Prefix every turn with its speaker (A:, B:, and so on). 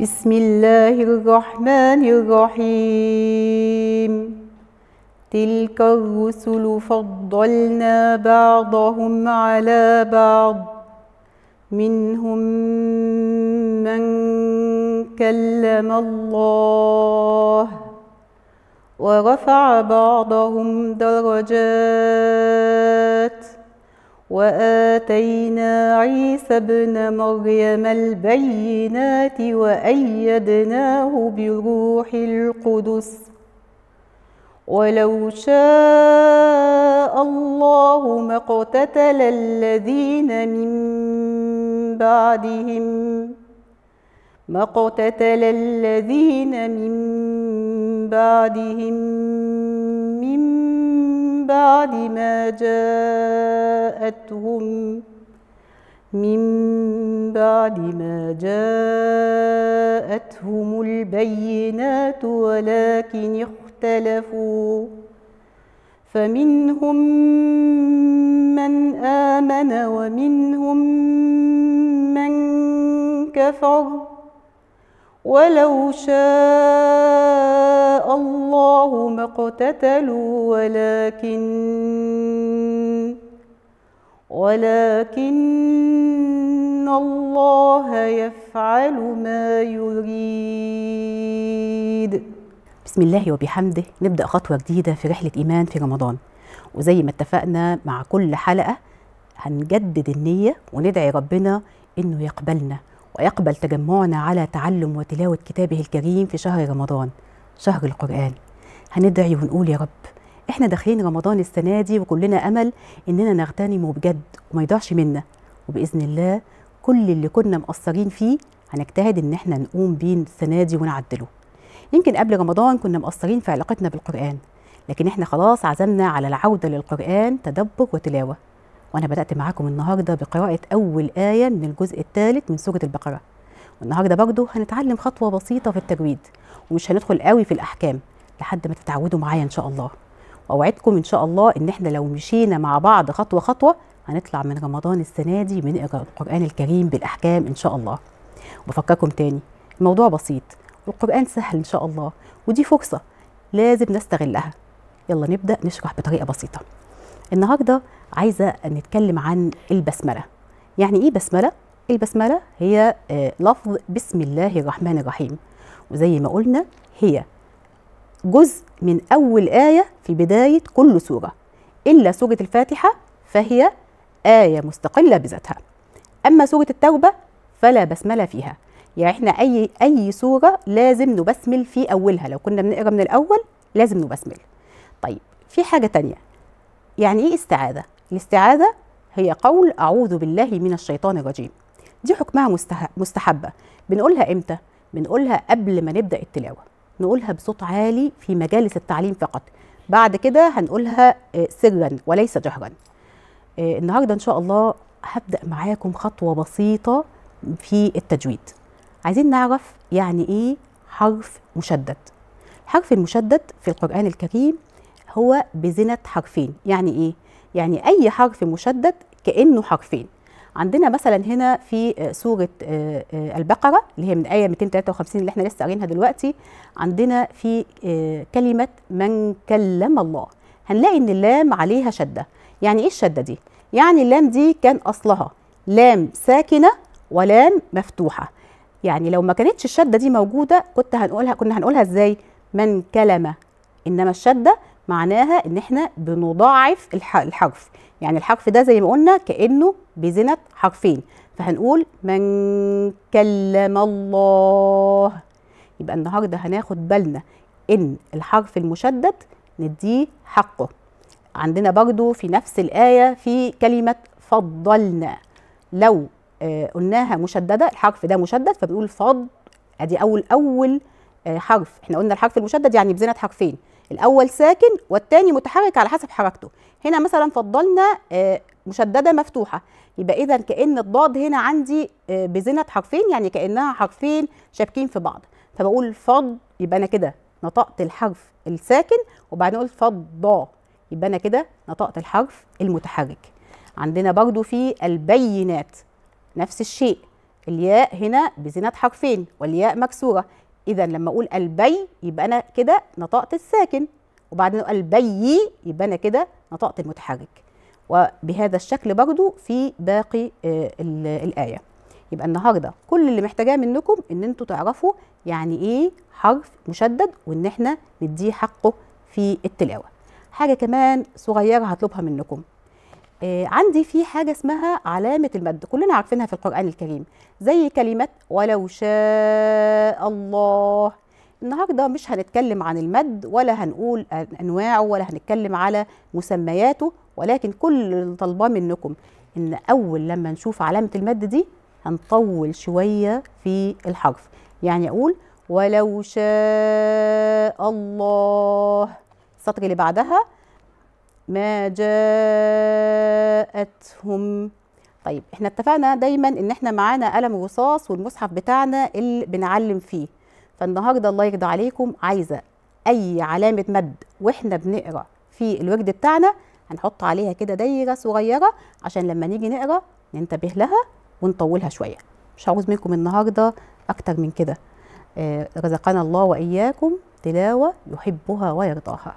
A: بسم الله الرحمن الرحيم تلك الرسل فضلنا بعضهم على بعض منهم من كلم الله ورفع بعضهم درجات واتينا عيسى ابن مريم البينات وايدناه بروح القدس ولو شاء الله ما اقتتل الذين من بعدهم ما اقتتل الذين من بعدهم بعد ما جاءتهم من بعد ما جاءتهم البينات ولكن اختلفوا فمنهم من آمن ومنهم من كفر ولو شاء الله ما اقتتلوا ولكن ولكن الله يفعل ما
B: يريد بسم الله وبحمده نبدأ خطوة جديدة في رحلة إيمان في رمضان وزي ما اتفقنا مع كل حلقة هنجدد النية وندعي ربنا إنه يقبلنا ويقبل تجمعنا على تعلم وتلاوة كتابه الكريم في شهر رمضان شهر القرآن هندعي ونقول يا رب احنا داخلين رمضان السنة دي وكلنا أمل إننا نغتنمه بجد وما يضيعش منا وبإذن الله كل اللي كنا مقصرين فيه هنجتهد إن احنا نقوم بيه السنة دي ونعدله يمكن قبل رمضان كنا مقصرين في علاقتنا بالقرآن لكن احنا خلاص عزمنا على العودة للقرآن تدبر وتلاوة وأنا بدأت معاكم النهاردة بقراءة أول آية من الجزء الثالث من سورة البقرة والنهارده برضه هنتعلم خطوه بسيطه في التجويد ومش هندخل قوي في الاحكام لحد ما تتعودوا معايا ان شاء الله واوعدكم ان شاء الله ان احنا لو مشينا مع بعض خطوه خطوه هنطلع من رمضان السنه دي من القران الكريم بالاحكام ان شاء الله وبفكركم تاني الموضوع بسيط والقران سهل ان شاء الله ودي فرصه لازم نستغلها يلا نبدا نشرح بطريقه بسيطه النهارده عايزه نتكلم عن البسمله يعني ايه بسمله البسملة هي آه، لفظ بسم الله الرحمن الرحيم وزي ما قلنا هي جزء من أول آية في بداية كل سورة إلا سورة الفاتحة فهي آية مستقلة بذاتها أما سورة التوبة فلا بسملة فيها يعني احنا أي أي سورة لازم نبسمل في أولها لو كنا بنقرا من الأول لازم نبسمل طيب في حاجة تانية يعني إيه استعاذة؟ الاستعاذة هي قول أعوذ بالله من الشيطان الرجيم دي حكمها مستحبه بنقولها امتى بنقولها قبل ما نبدا التلاوه نقولها بصوت عالي في مجالس التعليم فقط بعد كده هنقولها آه، سرا وليس جهرا آه، النهارده ان شاء الله هبدا معاكم خطوه بسيطه في التجويد عايزين نعرف يعني ايه حرف مشدد الحرف المشدد في القران الكريم هو بزنة حرفين يعني ايه يعني اي حرف مشدد كانه حرفين عندنا مثلا هنا في سوره آه، آه، آه، البقره اللي هي من ايه 253 اللي احنا لسه قارينها دلوقتي عندنا في كلمه من كلم الله هنلاقي ان اللام عليها شده يعني ايه الشده دي يعني اللام دي كان اصلها لام ساكنه ولام مفتوحه يعني لو ما كانتش الشده دي موجوده كنت هنقولها كنا هنقولها ازاي من كلم انما الشده معناها ان احنا بنضاعف الحرف يعني الحرف ده زي ما قلنا كانه بزنه حرفين فهنقول من كلم الله يبقى النهارده هناخد بالنا ان الحرف المشدد نديه حقه عندنا برضو في نفس الايه في كلمه فضلنا لو آه، قلناها مشدده الحرف ده مشدد فبنقول فض ادي اول اول آه، حرف احنا قلنا الحرف المشدد يعني بزنه حرفين الاول ساكن والثاني متحرك على حسب حركته هنا مثلا فضلنا آه، مشدده مفتوحه يبقى اذا كان الضاد هنا عندي آه، بزنه حرفين يعني كانها حرفين شابكين في بعض فبقول فض يبقى انا كده نطقت الحرف الساكن وبعدين قلت فضا يبقى انا كده نطقت الحرف المتحرك عندنا برضو في البينات نفس الشيء الياء هنا بزنه حرفين والياء مكسوره اذا لما اقول البي يبقى انا كده نطقت الساكن وبعدين البي يبقى انا كده نطقت المتحرك وبهذا الشكل برضو في باقي آه، الايه يبقى النهارده كل اللي محتاجاه منكم ان انتوا تعرفوا يعني ايه حرف مشدد وان احنا نديه حقه في التلاوه حاجه كمان صغيره هطلبها منكم آه، عندي في حاجة اسمها علامة المد كلنا عارفينها في القرآن الكريم زي كلمة ولو شاء الله النهاردة مش هنتكلم عن المد ولا هنقول أنواعه ولا هنتكلم على مسمياته ولكن كل اللي طالباه منكم إن أول لما نشوف علامة المد دي هنطول شوية في الحرف يعني أقول ولو شاء الله السطر اللي بعدها ما جاءتهم طيب احنا اتفقنا دايما ان احنا معانا قلم رصاص والمصحف بتاعنا اللي بنعلم فيه فالنهارده الله يرضى عليكم عايزه اي علامه مد واحنا بنقرا في الورد بتاعنا هنحط عليها كده دايره صغيره عشان لما نيجي نقرا ننتبه لها ونطولها شويه مش عاوز منكم النهارده اكتر من كده آه، رزقنا الله واياكم تلاوه يحبها ويرضاها